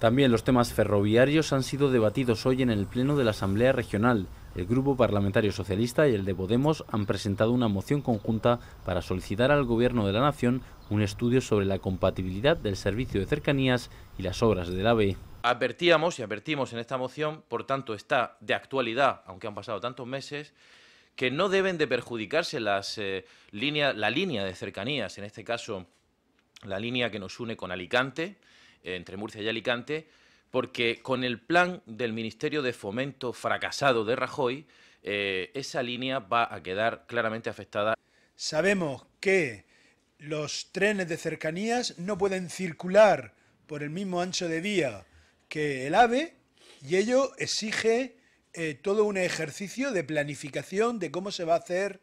También los temas ferroviarios han sido debatidos hoy en el Pleno de la Asamblea Regional. El Grupo Parlamentario Socialista y el de Podemos han presentado una moción conjunta para solicitar al Gobierno de la Nación un estudio sobre la compatibilidad del servicio de cercanías y las obras del AVE. Advertíamos y advertimos en esta moción, por tanto está de actualidad, aunque han pasado tantos meses, que no deben de perjudicarse las, eh, la línea de cercanías, en este caso la línea que nos une con Alicante, entre Murcia y Alicante, porque con el plan del Ministerio de Fomento fracasado de Rajoy, eh, esa línea va a quedar claramente afectada. Sabemos que los trenes de cercanías no pueden circular por el mismo ancho de vía que el AVE y ello exige eh, todo un ejercicio de planificación de cómo se va a hacer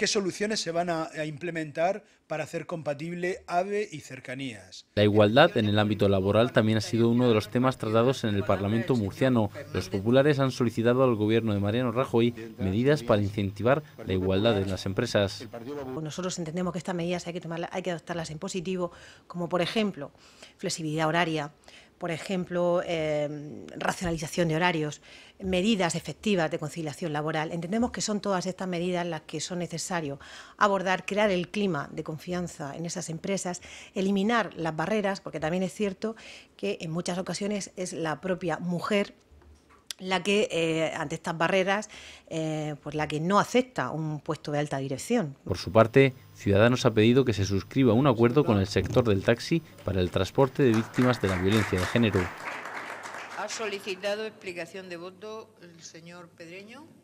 ¿Qué soluciones se van a, implementar para hacer compatible AVE y cercanías? La igualdad en el ámbito laboral también ha sido uno de los temas tratados en el Parlamento murciano. Los populares han solicitado al gobierno de Mariano Rajoy medidas para incentivar la igualdad en las empresas. Nosotros entendemos que estas medidas hay que, hay que adoptarlas en positivo, como por ejemplo flexibilidad horaria, por ejemplo, em, racionalización de horarios, medidas efectivas de conciliación laboral. Entendemos que son todas estas medidas las que son necesarias abordar, crear el clima de confianza en esas empresas, eliminar las barreras, porque también es cierto que en muchas ocasiones es la propia mujer la que eh, ante estas barreras, eh, pues la que no acepta un puesto de alta dirección. Por su parte, Ciudadanos ha pedido que se suscriba un acuerdo con el sector del taxi para el transporte de víctimas de la violencia de género. Ha solicitado explicación de voto el señor Pedreño.